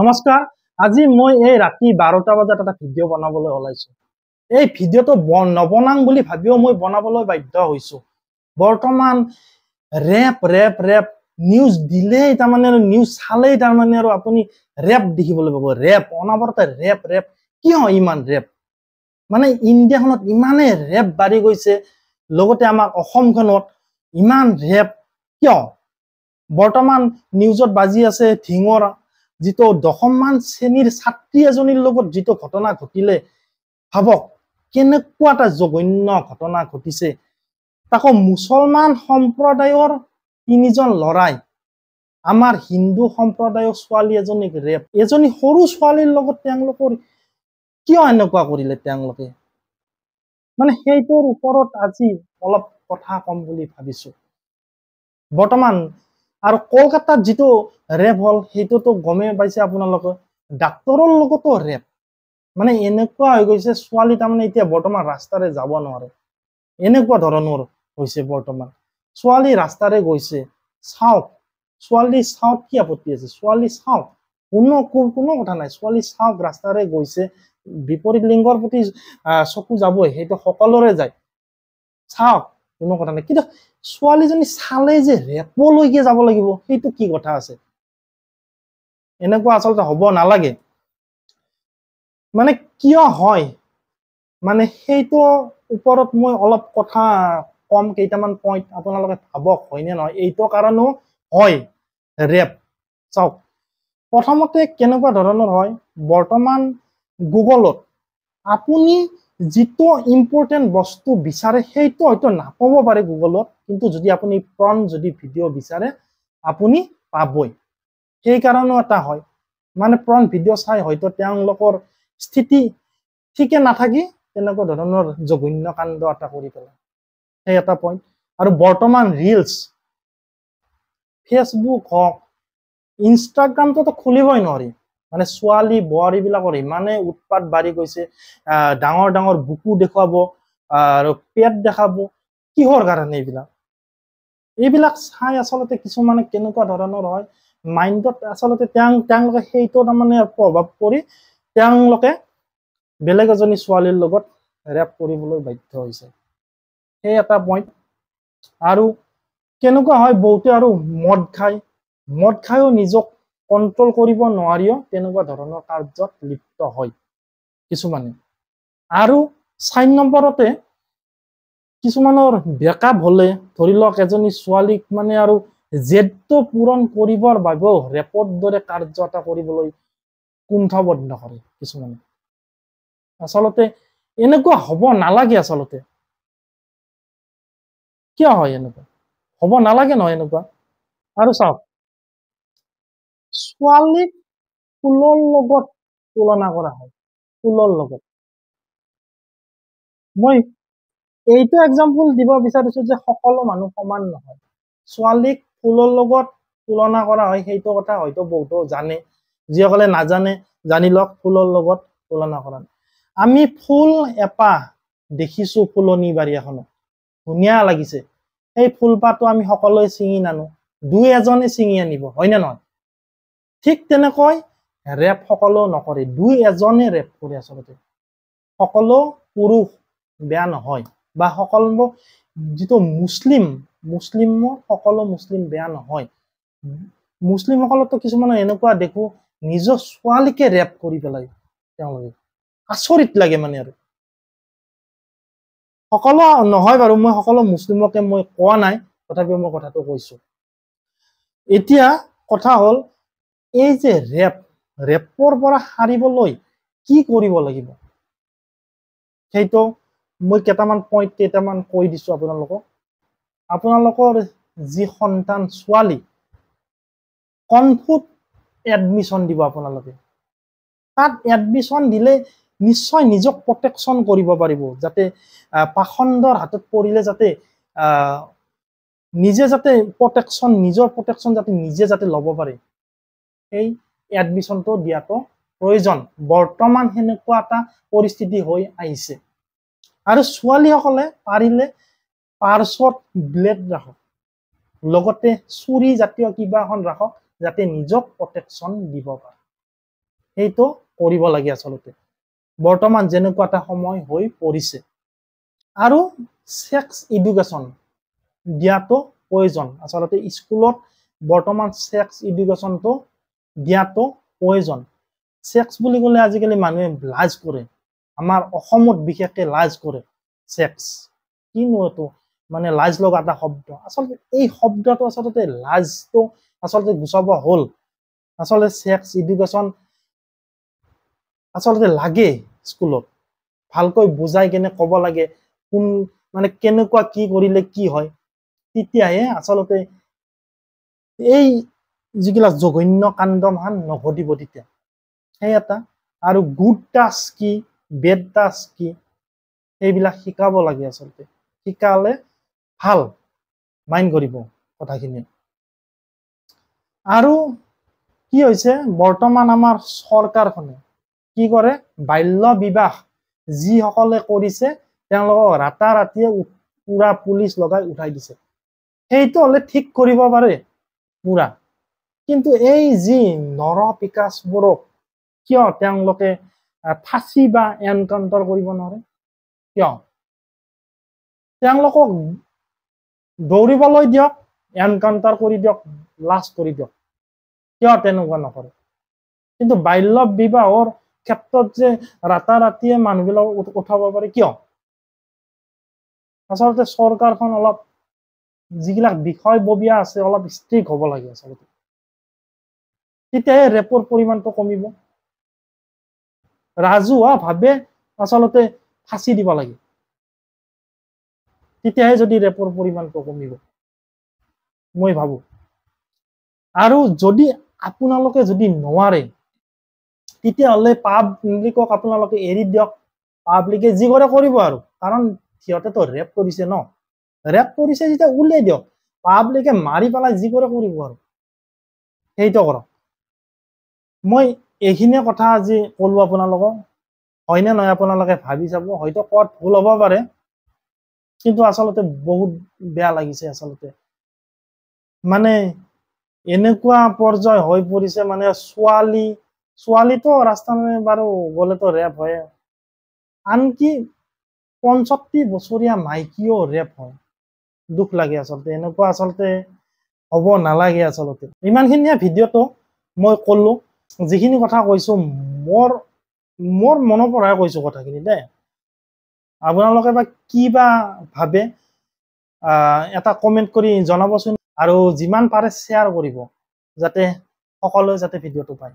নমস্কাৰ আজি মই এই ৰাতি বাৰটা বজাত এটা ভিডিঅ' বনাবলৈ ওলাইছো এই ভিডিঅ'টো নবনাম বুলি ভাবিও মই বনাবলৈ বাধ্য হৈছো বৰ্তমান ৰেপ ৰেপ ৰেপ নিউজ দিলেই তাৰমানে আৰু নিউজ চালেই তাৰমানে আৰু আপুনি ৰেপ দেখিবলৈ পাব ৰেপ অনাবৰতে ৰেপ ৰেপ কিয় ইমান ৰেপ মানে ইণ্ডিয়াখনত ইমানেই ৰেপ বাঢ়ি গৈছে লগতে আমাৰ অসমখনত ইমান ৰেপ কিয় বৰ্তমান নিউজত বাজি আছে ঢিঙৰ যিটো দশমমান শ্ৰেণীৰ ছাত্ৰী এজনীৰ লগত যিটো ঘটনা ঘটিলে ভাবক কেনেকুৱা এটা জঘন্য ঘটনা ঘটিছে তাকো মুছলমান সম্প্ৰদায়ৰ তিনিজন ল'ৰাই আমাৰ হিন্দু সম্প্ৰদায়ৰ ছোৱালী এজনীক ৰেপ এজনী সৰু ছোৱালীৰ লগত তেওঁলোকৰ কিয় এনেকুৱা কৰিলে তেওঁলোকে মানে সেইটোৰ ওপৰত আজি অলপ কথা ক'ম বুলি ভাবিছো বৰ্তমান আৰু কলকাতাত যিটো ৰেপ হল সেইটোতো গমেই পাইছে আপোনালোকে ডাক্তৰৰ লগতো ৰেপ মানে এনেকুৱা হৈ গৈছে ছোৱালী তাৰমানে এতিয়া বৰ্তমান ৰাস্তাৰে যাব নোৱাৰে এনেকুৱা ধৰণৰ হৈছে বৰ্তমান ছোৱালী ৰাস্তাৰে গৈছে চাওক ছোৱালী চাওক কি আপত্তি আছে ছোৱালী চাওক কোনো কোনো কথা নাই ছোৱালী চাওক ৰাস্তাৰে গৈছে বিপৰীত লিংগৰ প্ৰতি চকু যাবই সেইটো সকলোৰে যায় চাওক কোনো কথা নাই কিন্তু ছোৱালীজনী চালে যে ৰেপলৈকে যাব লাগিব সেইটো কি কথা আছে এনেকুৱা আচলতে হ'ব নালাগে মানে কিয় হয় মানে সেইটো ওপৰত মই অলপ কথা কম কেইটামান পইণ্ট আপোনালোকে ভাবক হয়নে নহয় এইটো কাৰণেও হয় ৰেপ চাওক প্ৰথমতে কেনেকুৱা ধৰণৰ হয় বৰ্তমান গুগলত আপুনি যিটো ইম্পৰ্টেণ্ট বস্তু বিচাৰে সেইটো হয়তো নাপাব পাৰে গুগলত কিন্তু যদি আপুনি প্ৰণ যদি ভিডিঅ' বিচাৰে আপুনি পাবই সেইকাৰণেও এটা হয় মানে প্ৰণ ভিডিঅ' চাই হয়তো তেওঁলোকৰ স্থিতি ঠিকে নাথাকি তেনেকুৱা ধৰণৰ জঘন্য কাণ্ড এটা কৰি পেলাই সেই এটা পইণ্ট আৰু বৰ্তমান ৰিলছ ফেচবুক হওক ইনষ্টাগ্ৰামটোতো খুলিবই নোৱাৰি মানে ছোৱালী বোৱাৰীবিলাকৰ ইমানেই উৎপাত বাঢ়ি গৈছে ডাঙৰ ডাঙৰ বুকু দেখুৱাব আৰু পেট দেখাব কিহৰ কাৰণে এইবিলাক এইবিলাক চাই আচলতে কিছুমানে কেনেকুৱা ধৰণৰ হয় মাইণ্ডত আচলতে তেওঁলোকে সেইটো তাৰমানে প্ৰভাৱ পৰি তেওঁলোকে বেলেগ এজনী ছোৱালীৰ লগত ৰেপ কৰিবলৈ বাধ্য হৈছে সেই এটা পইণ্ট আৰু কেনেকুৱা হয় বহুতে আৰু মদ খায় মদ খায়ো নিজক কন্ট্ৰোল কৰিব নোৱাৰিও তেনেকুৱা ধৰণৰ কাৰ্যত লিপ্ত হয় কিছুমানে আৰু চাৰি নম্বৰতে কিছুমানৰ কিছু মানৰ বেকাপ হলে ধৰল এজনী ছোৱালীক মানে আৰু জেদটো পূৰণ কৰিবৰ বাবেও ৰেপৰ দৰে কাৰ্য এটা কৰিবলৈ কুণ্ঠবদ্ধ কৰে কিছুমানে আচলতে এনেকুৱা হব নালাগে আচলতে কিয় হয় এনেকুৱা হব নালাগে নহয় এনেকুৱা আৰু চাওক ছোৱালীক ফুলৰ লগত তুলনা কৰা হয় ফুলৰ লগত মই এইটো এক্সাম্পল দিব বিচাৰিছো যে সকলো মানুহ সমান নহয় ছোৱালীক ফুলৰ লগত তুলনা কৰা হয় সেইটো কথা হয়তো বহুতো জানে যিসকলে নাজানে জানি লওক ফুলৰ লগত তুলনা কৰা আমি ফুল এপাহ দেখিছো ফুলনি বাৰী এখনত ধুনীয়া লাগিছে সেই ফুলপাহটো আমি সকলোৱে চিঙি নানো দুই এজনে চিঙি আনিব হয়নে নহয় ঠিক তেনেকৈ ৰেপ সকলো নকৰে দুই এজনে ৰেপ কৰে আচলতে সকলো পুৰুষ বেয়া নহয় বা সকলো যিটো মুছলিম মুছলিম সকলো মুছলিম বেয়া নহয় মুছলিমসকলতো কিছুমানে এনেকুৱা দেখো নিজৰ ছোৱালীকে ৰেপ কৰি পেলাই তেওঁলোকে আচৰিত লাগে মানে আৰু সকলো নহয় বাৰু মই সকলো মুছলিমকে মই কোৱা নাই তথাপিও মই কথাটো কৈছো এতিয়া কথা হ'ল এই যে ৰেপ ৰেপৰ পৰা সাৰিবলৈ কি কৰিব লাগিব সেইটো মই কেইটামান পইণ্ট কেইটামান কৈ দিছো আপোনালোকক আপোনালোকৰ যি সন্তান ছোৱালী কনফুট এডমিশ্যন দিব আপোনালোকে তাত এডমিশ্যন দিলে নিশ্চয় নিজক প্ৰটেকশ্যন কৰিব পাৰিব যাতে পাখণ্ডৰ হাতত পৰিলে যাতে নিজে যাতে প্ৰটেকশ্যন নিজৰ প্ৰটেকশ্যন যাতে নিজে যাতে ল'ব পাৰে সেই এডমিশনটো দিয়াটো প্ৰয়োজন বৰ্তমান সেনেকুৱা এটা পৰিস্থিতি হৈ আহিছে আৰু ছোৱালীসকলে পাৰিলে পাৰ্চত ব্লেড ৰাখক লগতে চুৰি জাতীয় কিবা এখন ৰাখক যাতে নিজক প্ৰটেকশ্যন দিব পাৰে সেইটো কৰিব লাগে আচলতে বৰ্তমান যেনেকুৱা এটা সময় হৈ পৰিছে আৰু ছেক্স ইডুকেশ্যন দিয়াটো প্ৰয়োজন আচলতে স্কুলত বৰ্তমান ছেক্স ইডুকেশ্যনটো দিয়াটো প্ৰয়োজন চেক্স বুলি ক'লে আজিকালি মানুহে লাজ কৰে আমাৰ অসমত বিশেষকৈ লাজ কৰে চেক্স কিনো এইটো মানে লাজ লগা এটা শব্দ আচলতে এই শব্দটো আচলতে লাজটো আচলতে গুচাব হ'ল আচলতে চেক্স ইডুকেশ্যন আচলতে লাগে স্কুলত ভালকৈ বুজাই কেনে ক'ব লাগে কোন মানে কেনেকুৱা কি কৰিলে কি হয় তেতিয়াহে আচলতে এই যিগুলা জঘন্য কাণ্ড মান নঘটিব তেতিয়া সেই এটা আৰু গুড টাচ কি বেড টাচ কি সেইবিলাক শিকাব লাগে আচলতে শিকালে ভাল মাইণ্ড কৰিব কথাখিনি আৰু কি হৈছে বৰ্তমান আমাৰ চৰকাৰখনে কি কৰে বাল্য বিবাহ যিসকলে কৰিছে তেওঁলোকক ৰাতাৰাতিয়ে পুৰা পুলিচ লগাই উঠাই দিছে সেইটো হ'লে ঠিক কৰিব পাৰে পুৰা কিন্তু এই যি নৰপিকাচবোৰক কিয় তেওঁলোকে ফাঁচি বা এনকাউণ্টাৰ কৰিব নোৱাৰে কিয় তেওঁলোকক দৌৰিবলৈ দিয়ক এনকাউণ্টাৰ কৰি দিয়ক লাজ কৰি দিয়ক কিয় তেনেকুৱা নকৰে কিন্তু বাল্য বিবাহৰ ক্ষেত্ৰত যে ৰাতাৰাতিয়ে মানুহবিলাক উঠাব পাৰে কিয় আচলতে চৰকাৰখন অলপ যিবিলাক বিষয়ববীয়া আছে অলপ ষ্ট্ৰিক হ'ব লাগে আচলতে তেতিয়াহে ৰেপৰ পৰিমাণটো কমিব ৰাজহুৱা ভাৱে আচলতে ফাঁচি দিব লাগে তেতিয়াহে যদি ৰেপৰ পৰিমাণটো কমিব মই ভাবোঁ আৰু যদি আপোনালোকে যদি নোৱাৰে তেতিয়াহ'লে পাব্লিকক আপোনালোকে এৰি দিয়ক পাব্লিকে যি কৰে কৰিব আৰু কাৰণ সিহঁতেতো ৰেপ কৰিছে ন ৰেপ কৰিছে যেতিয়া উলিয়াই দিয়ক পাব্লিকে মাৰি পেলাই যি কৰে কৰিব আৰু সেইটো কৰক মই এইখিনিয়ে কথা আজি ক'লো আপোনালোকক হয়নে নহয় আপোনালোকে ভাবি চাব হয়তো ক'ত ভুল হ'ব পাৰে কিন্তু আচলতে বহুত বেয়া লাগিছে আচলতে মানে এনেকুৱা পৰ্যায় হৈ পৰিছে মানে ছোৱালী ছোৱালীটো ৰাস্তা বাৰু গ'লেতো ৰেপ হয় আনকি পঞ্চাশী বছৰীয়া মাইকীও ৰেপ হয় দুখ লাগে আচলতে এনেকুৱা আচলতে হ'ব নালাগে আচলতে ইমানখিনিয়ে ভিডিঅ'টো মই ক'লো যিখিনি কথা কৈছোঁ মোৰ মোৰ মনৰ পৰাই কৈছোঁ কথাখিনি দেই আপোনালোকে বা কি বা ভাবে এটা কমেণ্ট কৰি জনাবচোন আৰু যিমান পাৰে শ্বেয়াৰ কৰিব যাতে সকলোৱে যাতে ভিডিঅ'টো পায়